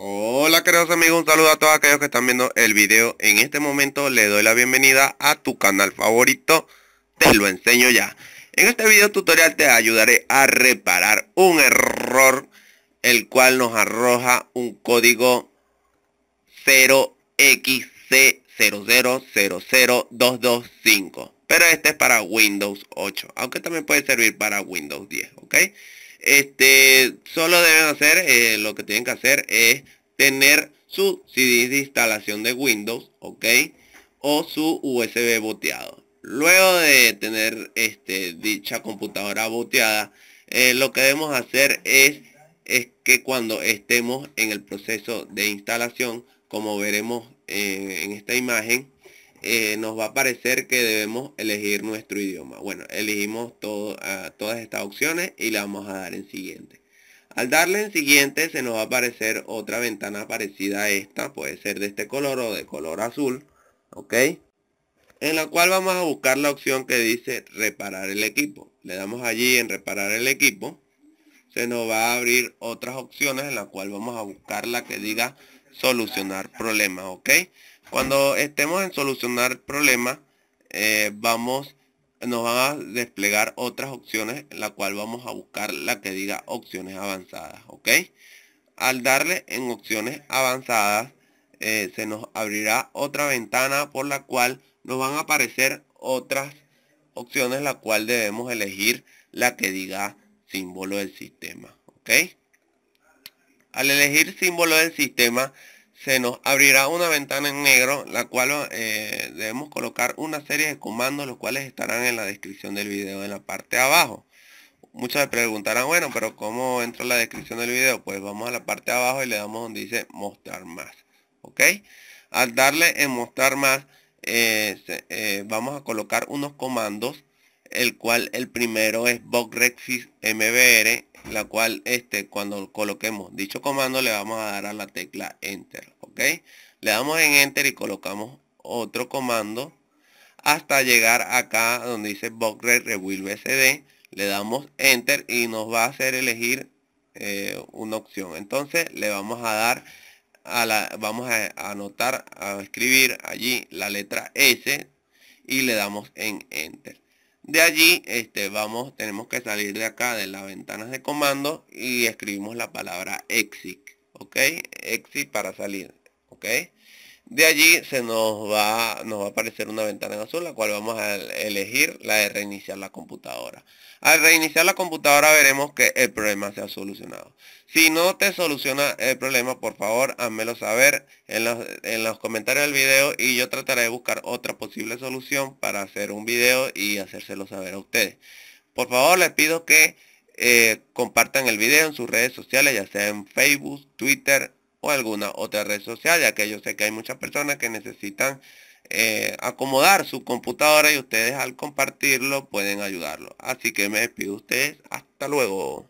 Hola queridos amigos, un saludo a todos aquellos que están viendo el video. En este momento le doy la bienvenida a tu canal favorito, te lo enseño ya. En este video tutorial te ayudaré a reparar un error, el cual nos arroja un código 0xc0000225. Pero este es para Windows 8, aunque también puede servir para Windows 10, ¿ok? Este, solo deben hacer, eh, lo que tienen que hacer es tener su CD de instalación de Windows, ok, o su USB boteado. Luego de tener este, dicha computadora boteada, eh, lo que debemos hacer es, es que cuando estemos en el proceso de instalación, como veremos en esta imagen, eh, nos va a parecer que debemos elegir nuestro idioma. Bueno, elegimos todo, todas estas opciones y la vamos a dar en siguiente. Al darle en siguiente se nos va a aparecer otra ventana parecida a esta, puede ser de este color o de color azul, ¿ok? En la cual vamos a buscar la opción que dice reparar el equipo. Le damos allí en reparar el equipo. Se nos va a abrir otras opciones en la cual vamos a buscar la que diga solucionar problemas, ¿ok? Cuando estemos en solucionar problemas, eh, vamos, nos van a desplegar otras opciones, la cual vamos a buscar la que diga opciones avanzadas, ¿ok? Al darle en opciones avanzadas, eh, se nos abrirá otra ventana por la cual nos van a aparecer otras opciones, la cual debemos elegir la que diga símbolo del sistema, ¿ok? Al elegir símbolo del sistema, se nos abrirá una ventana en negro, la cual eh, debemos colocar una serie de comandos, los cuales estarán en la descripción del video en la parte de abajo. Muchos me preguntarán, bueno, pero ¿cómo entro la descripción del video? Pues vamos a la parte de abajo y le damos donde dice mostrar más. ¿Ok? Al darle en mostrar más, eh, eh, vamos a colocar unos comandos el cual el primero es rexis mbr la cual este cuando coloquemos dicho comando le vamos a dar a la tecla enter ok le damos en enter y colocamos otro comando hasta llegar acá donde dice box rebuild sd le damos enter y nos va a hacer elegir eh, una opción entonces le vamos a dar a la vamos a anotar a escribir allí la letra s y le damos en enter de allí este, vamos, tenemos que salir de acá de las ventanas de comando y escribimos la palabra exit, ¿ok? Exit para salir, ¿ok? De allí se nos va, nos va a aparecer una ventana en azul, la cual vamos a elegir la de reiniciar la computadora. Al reiniciar la computadora veremos que el problema se ha solucionado. Si no te soluciona el problema, por favor, házmelo saber en los, comentarios del video y yo trataré de buscar otra posible solución para hacer un video y hacérselo saber a ustedes. Por favor, les pido que eh, compartan el video en sus redes sociales, ya sea en Facebook, Twitter, o alguna otra red social, ya que yo sé que hay muchas personas que necesitan eh, acomodar su computadora y ustedes al compartirlo pueden ayudarlo. Así que me despido ustedes. Hasta luego.